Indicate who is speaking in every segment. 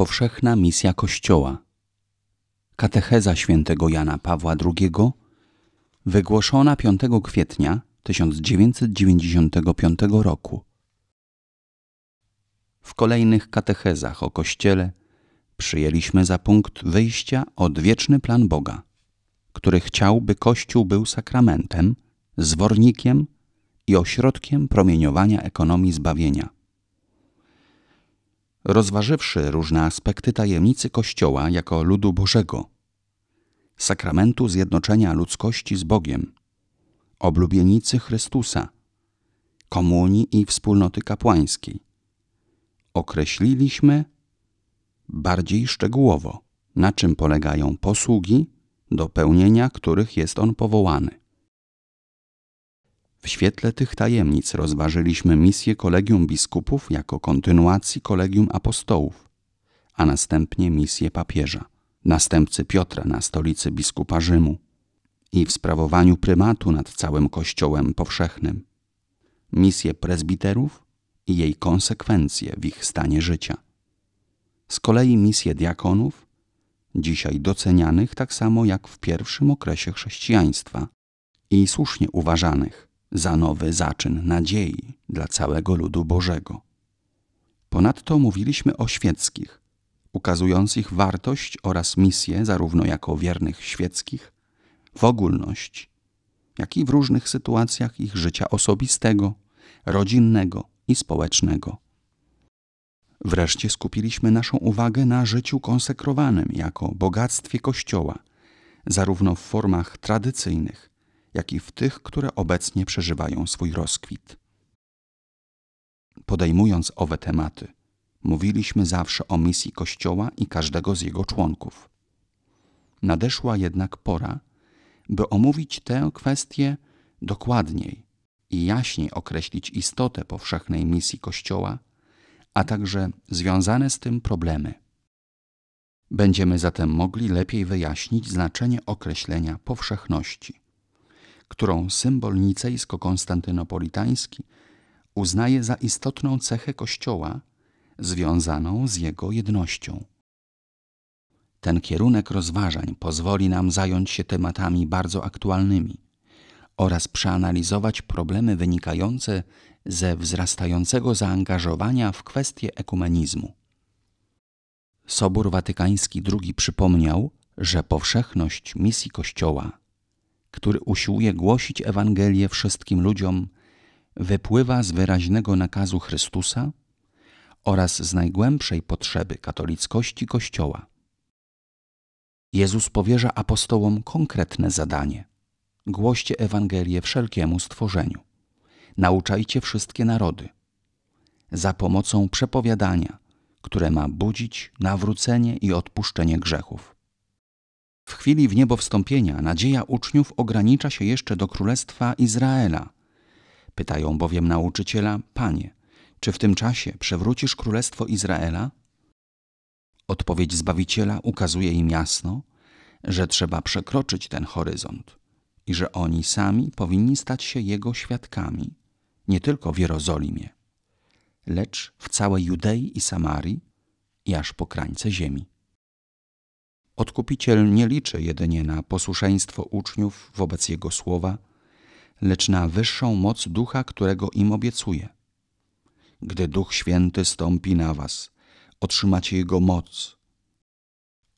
Speaker 1: powszechna misja Kościoła. Katecheza świętego Jana Pawła II, wygłoszona 5 kwietnia 1995 roku. W kolejnych katechezach o Kościele przyjęliśmy za punkt wyjścia odwieczny plan Boga, który chciał, by Kościół był sakramentem, zwornikiem i ośrodkiem promieniowania ekonomii zbawienia rozważywszy różne aspekty tajemnicy Kościoła jako ludu Bożego, sakramentu zjednoczenia ludzkości z Bogiem, oblubienicy Chrystusa, komunii i wspólnoty kapłańskiej, określiliśmy bardziej szczegółowo, na czym polegają posługi, do pełnienia których jest on powołany. W świetle tych tajemnic rozważyliśmy misję Kolegium Biskupów jako kontynuacji Kolegium Apostołów, a następnie misję papieża, następcy Piotra na stolicy biskupa Rzymu i w sprawowaniu prymatu nad całym Kościołem powszechnym, misję prezbiterów i jej konsekwencje w ich stanie życia. Z kolei misję diakonów, dzisiaj docenianych tak samo jak w pierwszym okresie chrześcijaństwa i słusznie uważanych, za nowy zaczyn nadziei dla całego ludu Bożego. Ponadto mówiliśmy o świeckich, ukazujących wartość oraz misję zarówno jako wiernych świeckich, w ogólności, jak i w różnych sytuacjach ich życia osobistego, rodzinnego i społecznego. Wreszcie skupiliśmy naszą uwagę na życiu konsekrowanym jako bogactwie Kościoła, zarówno w formach tradycyjnych, jak i w tych, które obecnie przeżywają swój rozkwit. Podejmując owe tematy, mówiliśmy zawsze o misji Kościoła i każdego z jego członków. Nadeszła jednak pora, by omówić tę kwestię dokładniej i jaśniej określić istotę powszechnej misji Kościoła, a także związane z tym problemy. Będziemy zatem mogli lepiej wyjaśnić znaczenie określenia powszechności którą symbol nicejsko-konstantynopolitański uznaje za istotną cechę Kościoła związaną z jego jednością. Ten kierunek rozważań pozwoli nam zająć się tematami bardzo aktualnymi oraz przeanalizować problemy wynikające ze wzrastającego zaangażowania w kwestie ekumenizmu. Sobór Watykański II przypomniał, że powszechność misji Kościoła który usiłuje głosić Ewangelię wszystkim ludziom, wypływa z wyraźnego nakazu Chrystusa oraz z najgłębszej potrzeby katolickości Kościoła. Jezus powierza apostołom konkretne zadanie: głoście Ewangelię wszelkiemu stworzeniu, nauczajcie wszystkie narody. Za pomocą przepowiadania, które ma budzić nawrócenie i odpuszczenie grzechów. W chwili w niebo wstąpienia nadzieja uczniów ogranicza się jeszcze do Królestwa Izraela. Pytają bowiem nauczyciela, Panie, czy w tym czasie przewrócisz Królestwo Izraela? Odpowiedź Zbawiciela ukazuje im jasno, że trzeba przekroczyć ten horyzont i że oni sami powinni stać się Jego świadkami, nie tylko w Jerozolimie, lecz w całej Judei i Samarii i aż po krańce ziemi. Odkupiciel nie liczy jedynie na posłuszeństwo uczniów wobec Jego słowa, lecz na wyższą moc ducha, którego im obiecuje. Gdy Duch Święty stąpi na Was, otrzymacie Jego moc.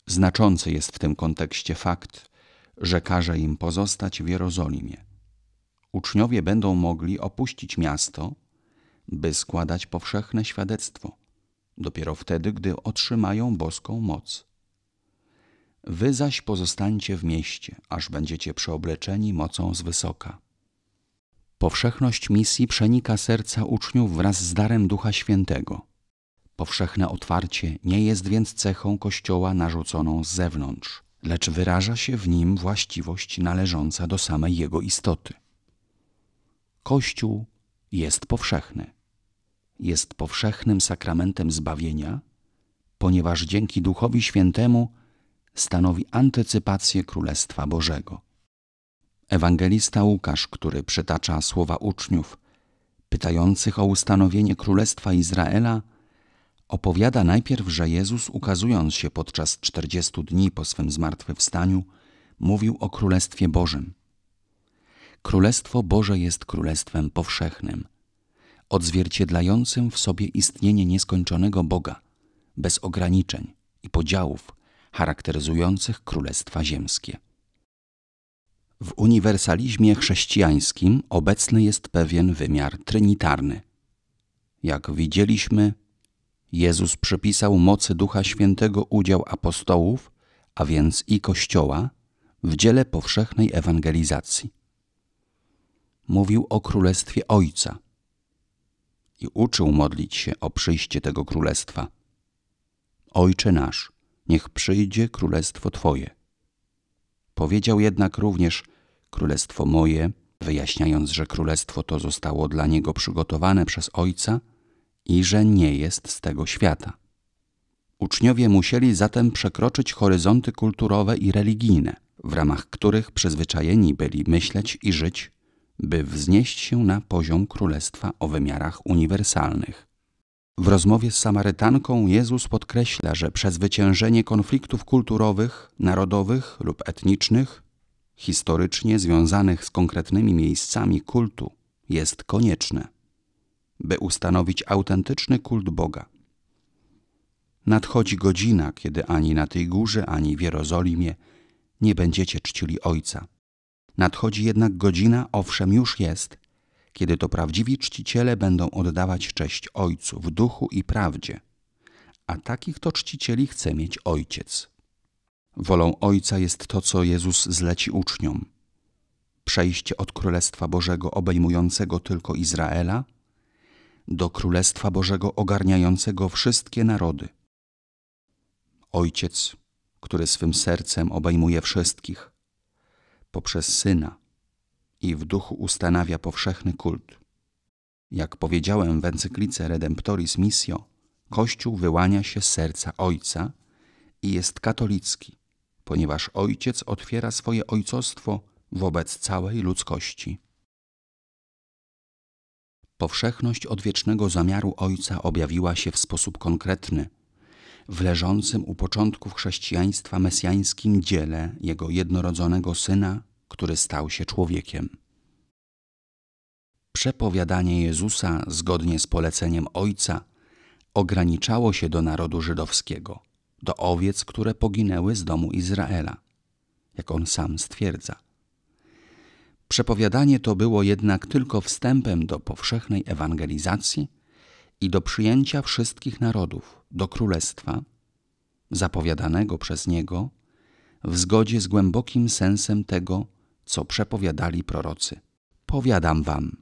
Speaker 1: Znaczący jest w tym kontekście fakt, że każe im pozostać w Jerozolimie. Uczniowie będą mogli opuścić miasto, by składać powszechne świadectwo, dopiero wtedy, gdy otrzymają boską moc. Wy zaś pozostańcie w mieście, aż będziecie przeobleczeni mocą z wysoka. Powszechność misji przenika serca uczniów wraz z darem Ducha Świętego. Powszechne otwarcie nie jest więc cechą Kościoła narzuconą z zewnątrz, lecz wyraża się w nim właściwość należąca do samej jego istoty. Kościół jest powszechny. Jest powszechnym sakramentem zbawienia, ponieważ dzięki Duchowi Świętemu stanowi antycypację Królestwa Bożego. Ewangelista Łukasz, który przytacza słowa uczniów, pytających o ustanowienie Królestwa Izraela, opowiada najpierw, że Jezus, ukazując się podczas czterdziestu dni po swym zmartwychwstaniu, mówił o Królestwie Bożym. Królestwo Boże jest królestwem powszechnym, odzwierciedlającym w sobie istnienie nieskończonego Boga, bez ograniczeń i podziałów, charakteryzujących Królestwa Ziemskie. W uniwersalizmie chrześcijańskim obecny jest pewien wymiar trinitarny. Jak widzieliśmy, Jezus przypisał mocy Ducha Świętego udział apostołów, a więc i Kościoła, w dziele powszechnej ewangelizacji. Mówił o Królestwie Ojca i uczył modlić się o przyjście tego Królestwa. Ojcze nasz, niech przyjdzie królestwo Twoje. Powiedział jednak również królestwo moje, wyjaśniając, że królestwo to zostało dla niego przygotowane przez Ojca i że nie jest z tego świata. Uczniowie musieli zatem przekroczyć horyzonty kulturowe i religijne, w ramach których przyzwyczajeni byli myśleć i żyć, by wznieść się na poziom królestwa o wymiarach uniwersalnych. W rozmowie z Samarytanką Jezus podkreśla, że przezwyciężenie konfliktów kulturowych, narodowych lub etnicznych, historycznie związanych z konkretnymi miejscami kultu, jest konieczne, by ustanowić autentyczny kult Boga. Nadchodzi godzina, kiedy ani na tej górze, ani w Jerozolimie nie będziecie czcili Ojca. Nadchodzi jednak godzina, owszem, już jest, kiedy to prawdziwi czciciele będą oddawać cześć Ojcu w duchu i prawdzie. A takich to czcicieli chce mieć Ojciec. Wolą Ojca jest to, co Jezus zleci uczniom. Przejście od Królestwa Bożego obejmującego tylko Izraela do Królestwa Bożego ogarniającego wszystkie narody. Ojciec, który swym sercem obejmuje wszystkich, poprzez Syna, i w duchu ustanawia powszechny kult. Jak powiedziałem w encyklice Redemptoris Missio, Kościół wyłania się z serca Ojca i jest katolicki, ponieważ Ojciec otwiera swoje ojcostwo wobec całej ludzkości. Powszechność odwiecznego zamiaru Ojca objawiła się w sposób konkretny w leżącym u początków chrześcijaństwa mesjańskim dziele Jego jednorodzonego Syna który stał się człowiekiem. Przepowiadanie Jezusa zgodnie z poleceniem Ojca ograniczało się do narodu żydowskiego, do owiec, które poginęły z domu Izraela, jak on sam stwierdza. Przepowiadanie to było jednak tylko wstępem do powszechnej ewangelizacji i do przyjęcia wszystkich narodów do królestwa zapowiadanego przez niego w zgodzie z głębokim sensem tego, co przepowiadali prorocy. Powiadam wam,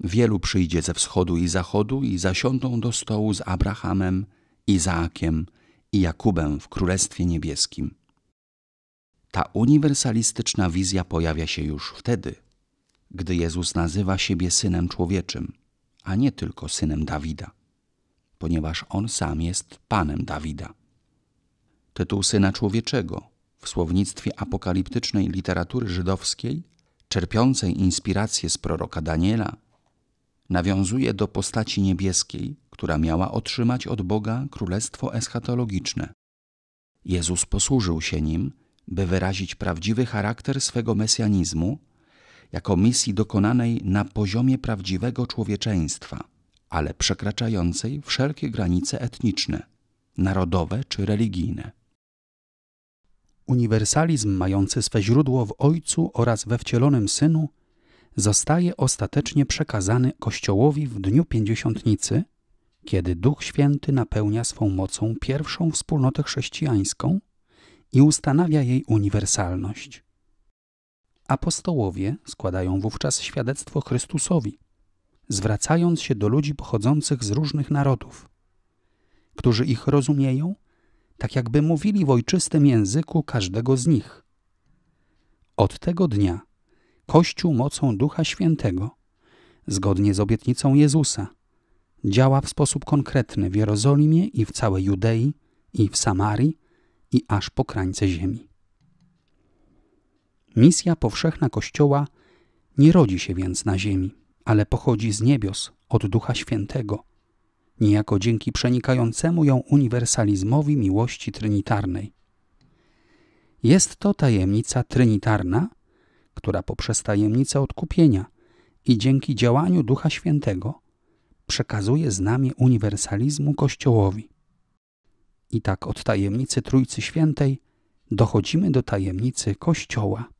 Speaker 1: wielu przyjdzie ze wschodu i zachodu i zasiądą do stołu z Abrahamem, Izaakiem i Jakubem w Królestwie Niebieskim. Ta uniwersalistyczna wizja pojawia się już wtedy, gdy Jezus nazywa siebie synem człowieczym, a nie tylko synem Dawida, ponieważ on sam jest panem Dawida. Tytuł syna człowieczego w słownictwie apokaliptycznej literatury żydowskiej, czerpiącej inspirację z proroka Daniela, nawiązuje do postaci niebieskiej, która miała otrzymać od Boga królestwo eschatologiczne. Jezus posłużył się nim, by wyrazić prawdziwy charakter swego mesjanizmu jako misji dokonanej na poziomie prawdziwego człowieczeństwa, ale przekraczającej wszelkie granice etniczne, narodowe czy religijne uniwersalizm mający swe źródło w Ojcu oraz we wcielonym Synu zostaje ostatecznie przekazany Kościołowi w Dniu Pięćdziesiątnicy, kiedy Duch Święty napełnia swą mocą pierwszą wspólnotę chrześcijańską i ustanawia jej uniwersalność. Apostołowie składają wówczas świadectwo Chrystusowi, zwracając się do ludzi pochodzących z różnych narodów, którzy ich rozumieją – tak jakby mówili w ojczystym języku każdego z nich. Od tego dnia Kościół mocą Ducha Świętego, zgodnie z obietnicą Jezusa, działa w sposób konkretny w Jerozolimie i w całej Judei, i w Samarii, i aż po krańce ziemi. Misja powszechna Kościoła nie rodzi się więc na ziemi, ale pochodzi z niebios, od Ducha Świętego, niejako dzięki przenikającemu ją uniwersalizmowi miłości trynitarnej. Jest to tajemnica trynitarna, która poprzez tajemnicę odkupienia i dzięki działaniu Ducha Świętego przekazuje znamie uniwersalizmu Kościołowi. I tak od tajemnicy Trójcy Świętej dochodzimy do tajemnicy Kościoła.